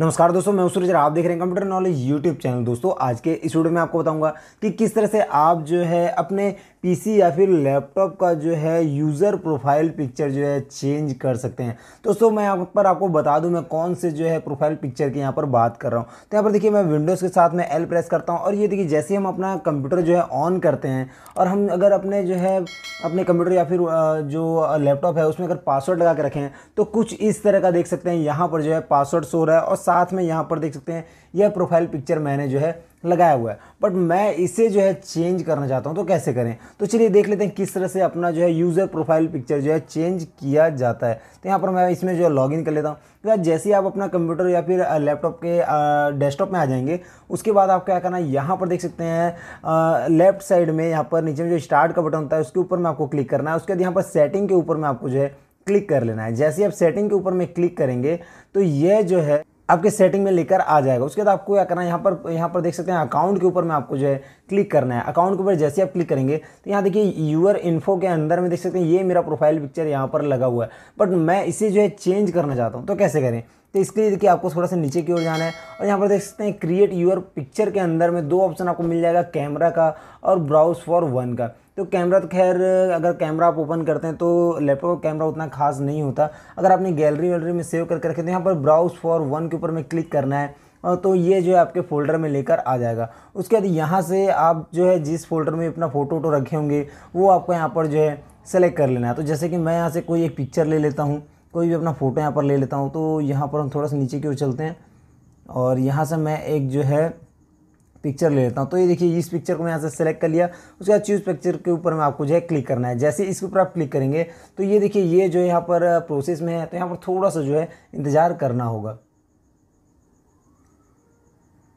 नमस्कार दोस्तों मैं सूरज आप देख रहे हैं कंप्यूटर नॉलेज यूट्यूब चैनल दोस्तों आज के इस वीडियो में आपको बताऊंगा कि किस तरह से आप जो है अपने पीसी या फिर लैपटॉप का जो है यूज़र प्रोफाइल पिक्चर जो है चेंज कर सकते हैं दोस्तों मैं यहाँ पर आपको बता दूँ मैं कौन से जो है प्रोफाइल पिक्चर की यहाँ पर बात कर रहा हूँ तो यहाँ पर देखिए मैं विंडोज़ के साथ में एल प्रेस करता हूँ और ये देखिए जैसे हम अपना कंप्यूटर जो है ऑन करते हैं और हम अगर अपने जो है अपने कंप्यूटर या फिर जो लैपटॉप है उसमें अगर पासवर्ड लगा के रखें तो कुछ इस तरह का देख सकते हैं यहाँ पर जो है पासवर्ड सो रहा है और साथ में यहाँ पर देख सकते हैं यह प्रोफाइल पिक्चर मैंने जो है लगाया हुआ है बट मैं इसे जो है चेंज करना चाहता हूँ तो कैसे करें तो चलिए देख लेते हैं किस तरह से अपना जो है यूज़र प्रोफाइल पिक्चर जो है चेंज किया जाता है तो यहाँ पर मैं इसमें जो है लॉगिन कर लेता हूँ तो जैसे ही आप अपना कंप्यूटर या फिर लैपटॉप के डेस्कटॉप में आ जाएंगे उसके बाद आप क्या करना है यहाँ पर देख सकते हैं लेफ्ट साइड में यहाँ पर नीचे में जो स्टार्ट का बटन होता है उसके ऊपर में आपको क्लिक करना है उसके बाद यहाँ पर सेटिंग के ऊपर में आपको जो है क्लिक कर लेना है जैसे ही आप सेटिंग के ऊपर में क्लिक करेंगे तो यह जो है आपके सेटिंग में लेकर आ जाएगा उसके बाद आपको क्या करना है यहाँ पर यहाँ पर देख सकते हैं अकाउंट के ऊपर में आपको जो है क्लिक करना है अकाउंट के ऊपर जैसे आप क्लिक करेंगे तो यहाँ देखिए यूअर इन्फो के अंदर में देख सकते हैं ये मेरा प्रोफाइल पिक्चर यहाँ पर लगा हुआ है बट मैं इसे जो है चेंज करना चाहता हूँ तो कैसे करें तो इसके लिए देखिए आपको थोड़ा सा नीचे की ओर जाना है और यहाँ पर देख सकते हैं क्रिएट यूअर पिक्चर के अंदर में दो ऑप्शन आपको मिल जाएगा कैमरा का और ब्राउज फॉर वन का तो कैमरा तो खैर अगर कैमरा आप ओपन करते हैं तो लैपटॉप का कैमरा उतना खास नहीं होता अगर आपने गैलरी वैलरी में सेव करके रखे तो यहाँ पर ब्राउज फॉर वन के ऊपर में क्लिक करना है तो ये जो है आपके फ़ोल्डर में लेकर आ जाएगा उसके बाद यहाँ से आप जो है जिस फोल्डर में अपना फ़ोटो वोटो रखे होंगे वो आपको यहाँ पर जो है सेलेक्ट कर लेना है तो जैसे कि मैं यहाँ से कोई एक पिक्चर ले लेता हूँ कोई भी अपना फ़ोटो यहाँ पर ले लेता हूँ तो यहाँ पर हम थोड़ा सा नीचे की ओर चलते हैं और यहाँ से मैं एक जो है पिक्चर ले लेता हूँ तो ये देखिए इस पिक्चर को मैं यहाँ से सेलेक्ट कर लिया उसके बाद चूज़ पिक्चर के ऊपर मैं आपको जो है क्लिक करना है जैसे इसके ऊपर आप क्लिक करेंगे तो ये देखिए ये जो यहाँ पर प्रोसेस में है तो यहाँ पर थोड़ा सा जो है इंतज़ार करना होगा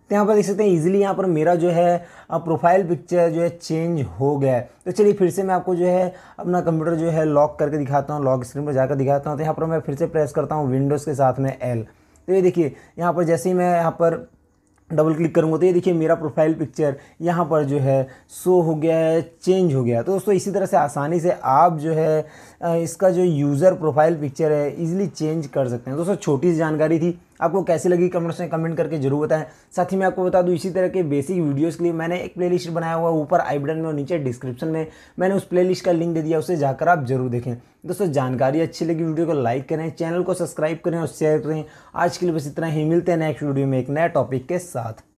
तो यहाँ पर देख सकते हैं इजीली यहाँ पर मेरा जो है प्रोफाइल पिक्चर जो है चेंज हो गया है तो चलिए फिर से मैं आपको जो है अपना कंप्यूटर जो है लॉक करके दिखाता हूँ लॉक स्क्रीन पर जाकर दिखाता हूँ तो यहाँ पर मैं फिर से प्रेस करता हूँ विंडोज़ के साथ में एल तो ये देखिए यहाँ पर जैसे ही मैं यहाँ पर डबल क्लिक करूँगा तो ये देखिए मेरा प्रोफाइल पिक्चर यहाँ पर जो है शो हो गया है चेंज हो गया तो दोस्तों इसी तरह से आसानी से आप जो है इसका जो यूज़र प्रोफाइल पिक्चर है इजीली चेंज कर सकते हैं दोस्तों छोटी सी जानकारी थी आपको कैसी लगी कमेंट्स में कमेंट करके जरूर बताएं साथ ही मैं आपको बता दूँ इसी तरह के बेसिक वीडियोज़ के लिए मैंने एक प्लेलिस्ट बनाया हुआ ऊपर आई बटन में और नीचे डिस्क्रिप्शन में मैंने उस प्लेलिस्ट का लिंक दे दिया उसे जाकर आप जरूर देखें दोस्तों जानकारी अच्छी लगी वीडियो को लाइक करें चैनल को सब्सक्राइब करें और शेयर करें आज के लिए बस इतना ही मिलते हैं नेक्स्ट वीडियो में एक नए टॉपिक के साथ